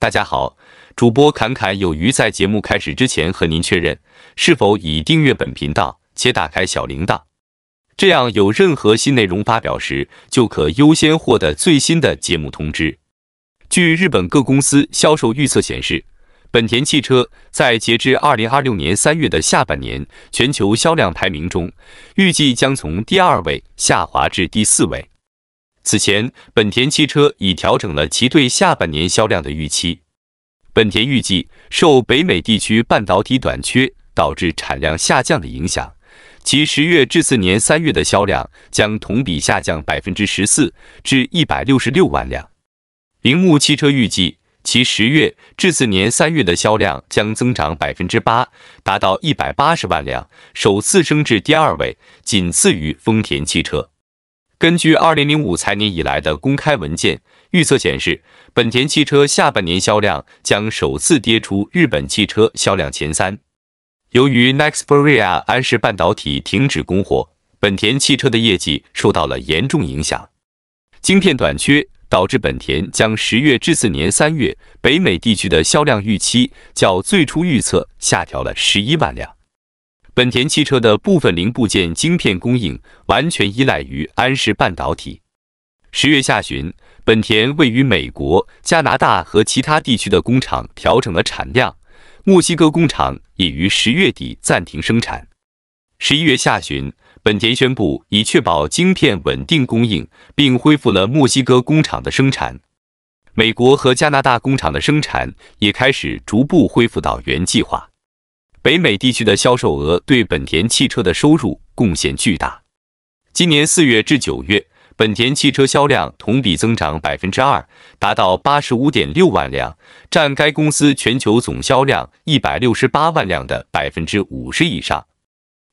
大家好，主播侃侃有余在节目开始之前和您确认，是否已订阅本频道且打开小铃铛？这样有任何新内容发表时，就可优先获得最新的节目通知。据日本各公司销售预测显示，本田汽车在截至二零二六年三月的下半年全球销量排名中，预计将从第二位下滑至第四位。此前，本田汽车已调整了其对下半年销量的预期。本田预计，受北美地区半导体短缺导致产量下降的影响，其十月至次年三月的销量将同比下降百分之十四至一百六十六万辆。铃木汽车预计，其十月至次年三月的销量将增长百分之八，达到一百八十万辆，首次升至第二位，仅次于丰田汽车。根据二零零五财年以来的公开文件预测显示，本田汽车下半年销量将首次跌出日本汽车销量前三。由于 Nexperia 安氏半导体停止供货，本田汽车的业绩受到了严重影响。晶片短缺导致本田将十月至次年三月北美地区的销量预期较最初预测下调了十一万辆。本田汽车的部分零部件晶片供应完全依赖于安氏半导体。十月下旬，本田位于美国、加拿大和其他地区的工厂调整了产量，墨西哥工厂也于十月底暂停生产。十一月下旬，本田宣布以确保晶片稳定供应，并恢复了墨西哥工厂的生产。美国和加拿大工厂的生产也开始逐步恢复到原计划。北美地区的销售额对本田汽车的收入贡献巨大。今年四月至九月，本田汽车销量同比增长百分之二，达到八十五点六万辆，占该公司全球总销量一百六十八万辆的百分之五十以上。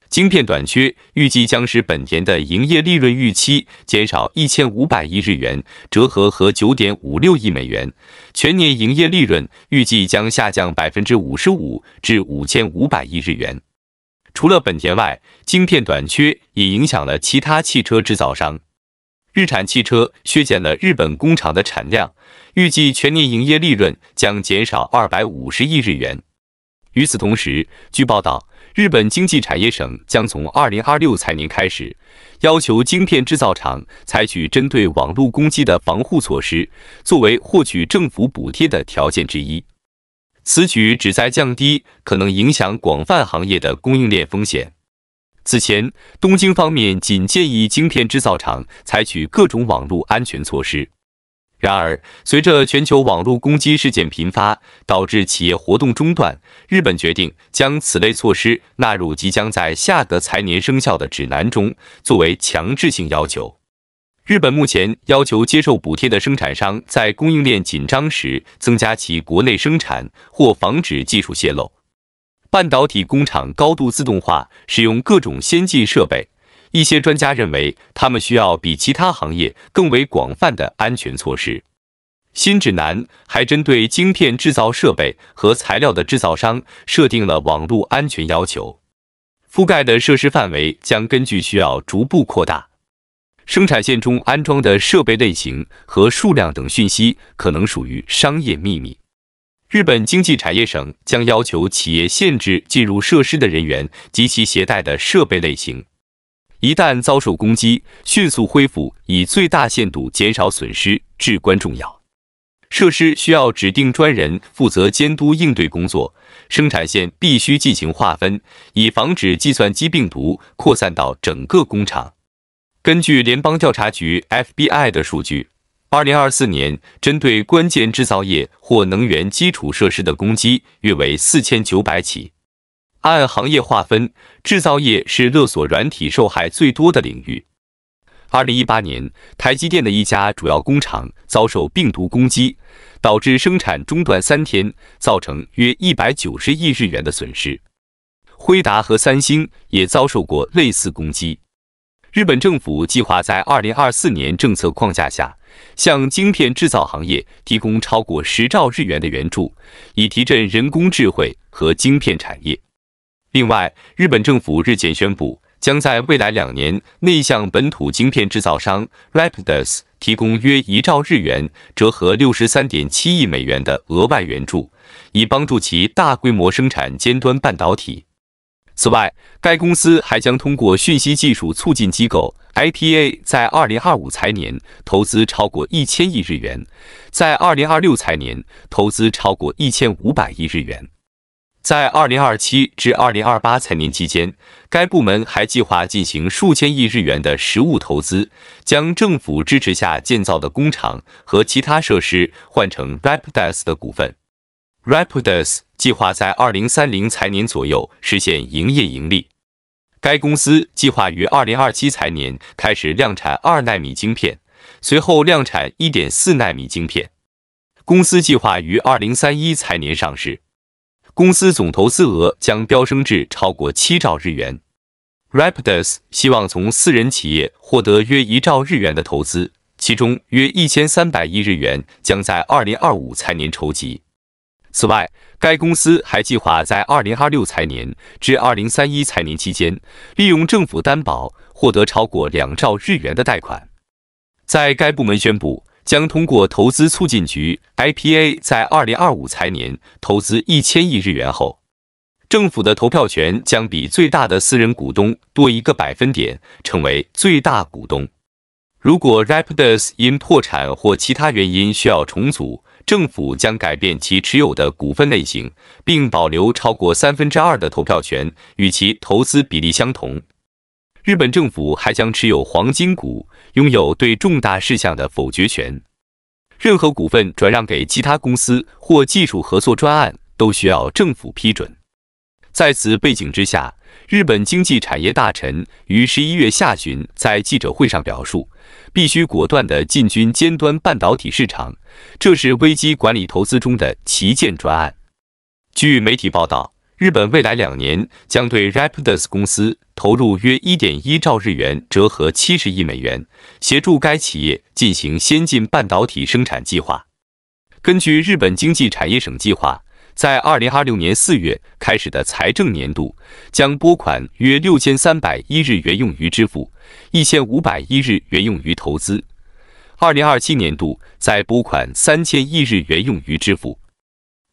晶片短缺预计将使本田的营业利润预期减少一千五百亿日元，折合和九点五六亿美元，全年营业利润预计将下降百分之五十五至五千五百亿日元。除了本田外，晶片短缺也影响了其他汽车制造商。日产汽车削减了日本工厂的产量，预计全年营业利润将减少二百五十亿日元。与此同时，据报道。日本经济产业省将从2026财年开始，要求晶片制造厂采取针对网络攻击的防护措施，作为获取政府补贴的条件之一。此举旨在降低可能影响广泛行业的供应链风险。此前，东京方面仅建议晶片制造厂采取各种网络安全措施。然而，随着全球网络攻击事件频发，导致企业活动中断，日本决定将此类措施纳入即将在下个财年生效的指南中，作为强制性要求。日本目前要求接受补贴的生产商在供应链紧张时增加其国内生产，或防止技术泄露。半导体工厂高度自动化，使用各种先进设备。一些专家认为，他们需要比其他行业更为广泛的安全措施。新指南还针对晶片制造设备和材料的制造商设定了网络安全要求，覆盖的设施范围将根据需要逐步扩大。生产线中安装的设备类型和数量等讯息可能属于商业秘密。日本经济产业省将要求企业限制进入设施的人员及其携带的设备类型。一旦遭受攻击，迅速恢复以最大限度减少损失至关重要。设施需要指定专人负责监督应对工作。生产线必须进行划分，以防止计算机病毒扩散到整个工厂。根据联邦调查局 （FBI） 的数据，2024年针对关键制造业或能源基础设施的攻击约为4900起。按行业划分，制造业是勒索软体受害最多的领域。二零一八年，台积电的一家主要工厂遭受病毒攻击，导致生产中断三天，造成约一百九十亿日元的损失。辉达和三星也遭受过类似攻击。日本政府计划在二零二四年政策框架下，向晶片制造行业提供超过十兆日元的援助，以提振人工智慧和晶片产业。另外，日本政府日前宣布，将在未来两年内向本土晶片制造商 Rapidus 提供约一兆日元（折合六十三点七亿美元）的额外援助，以帮助其大规模生产尖端半导体。此外，该公司还将通过讯息技术促进机构 i p a 在二零二五财年投资超过一千亿日元，在二零二六财年投资超过一千五百亿日元。在二零二七至二零二八财年期间，该部门还计划进行数千亿日元的实物投资，将政府支持下建造的工厂和其他设施换成 Rapidus 的股份。Rapidus 计划在二零三零财年左右实现营业盈利。该公司计划于二零二七财年开始量产二纳米晶片，随后量产一点四纳米晶片。公司计划于二零三一财年上市。公司总投资额将飙升至超过七兆日元。Rapidus 希望从私人企业获得约一兆日元的投资，其中约一千三百亿日元将在二零二五财年筹集。此外，该公司还计划在二零二六财年至二零三一财年期间，利用政府担保获得超过两兆日元的贷款。在该部门宣布。将通过投资促进局 （IPA） 在二零二五财年投资一千亿日元后，政府的投票权将比最大的私人股东多一个百分点，成为最大股东。如果 Rapidus 因破产或其他原因需要重组，政府将改变其持有的股份类型，并保留超过三分之二的投票权，与其投资比例相同。日本政府还将持有黄金股，拥有对重大事项的否决权。任何股份转让给其他公司或技术合作专案都需要政府批准。在此背景之下，日本经济产业大臣于十一月下旬在记者会上表述，必须果断地进军尖端半导体市场，这是危机管理投资中的旗舰专案。据媒体报道。日本未来两年将对 Rapidus 公司投入约一点一兆日元（折合七十亿美元），协助该企业进行先进半导体生产计划。根据日本经济产业省计划，在二零二六年四月开始的财政年度，将拨款约六千三百亿日元用于支付，一千五百亿日元用于投资。二零二七年度再拨款三千亿日元用于支付。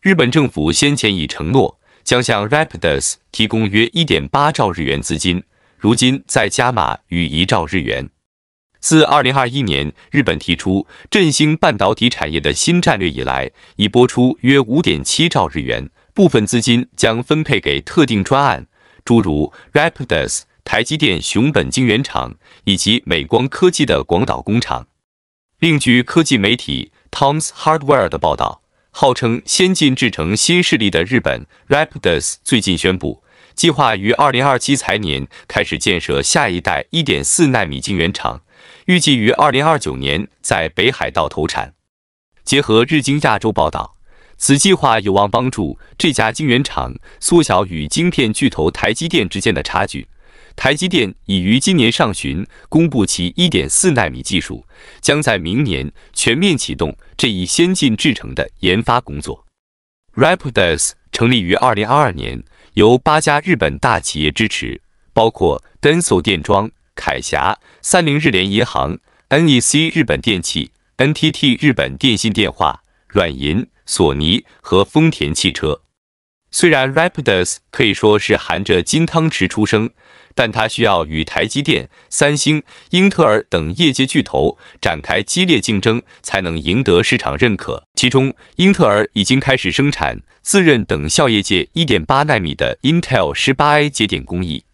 日本政府先前已承诺。将向 Rapidus 提供约1.8兆日元资金，如今再加码逾1兆日元。自2021年日本提出振兴半导体产业的新战略以来，已拨出约5.7兆日元，部分资金将分配给特定专案，诸如 Rapidus、台积电熊本晶圆厂以及美光科技的广岛工厂。另据科技媒体 Tom's Hardware 的报道。号称先进制成新势力的日本 Rapidus 最近宣布，计划于2027财年开始建设下一代1.4纳米晶圆厂，预计于2029年在北海道投产。结合日经亚洲报道，此计划有望帮助这家晶圆厂缩小与晶片巨头台积电之间的差距。台积电已于今年上旬公布，其1.4纳米技术将在明年全面启动这一先进制程的研发工作。Rapidus 成立于2022年，由八家日本大企业支持，包括 Denso 电装、凯霞、三菱日联银行、NEC、日本电器、NTT、日本电信电话、软银、索尼和丰田汽车。虽然 Rapidus 可以说是含着金汤匙出生。但它需要与台积电、三星、英特尔等业界巨头展开激烈竞争，才能赢得市场认可。其中，英特尔已经开始生产自认等效业界一点八纳米的 Intel 十八 A 节点工艺，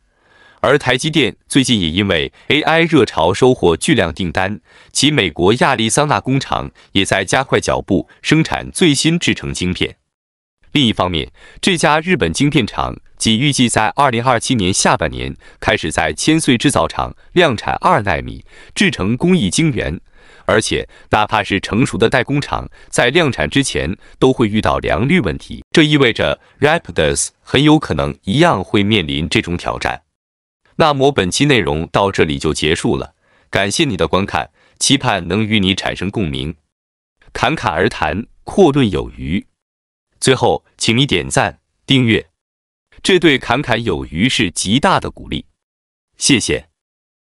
而台积电最近也因为 AI 热潮收获巨量订单，其美国亚利桑那工厂也在加快脚步生产最新制成晶片。另一方面，这家日本晶片厂。仅预计在二零二七年下半年开始在千穗制造厂量产二纳米制成工艺晶圆，而且哪怕是成熟的代工厂在量产之前都会遇到良率问题，这意味着 Rapidus 很有可能一样会面临这种挑战。那么本期内容到这里就结束了，感谢你的观看，期盼能与你产生共鸣，侃侃而谈，阔论有余。最后，请你点赞、订阅。这对侃侃有余是极大的鼓励，谢谢。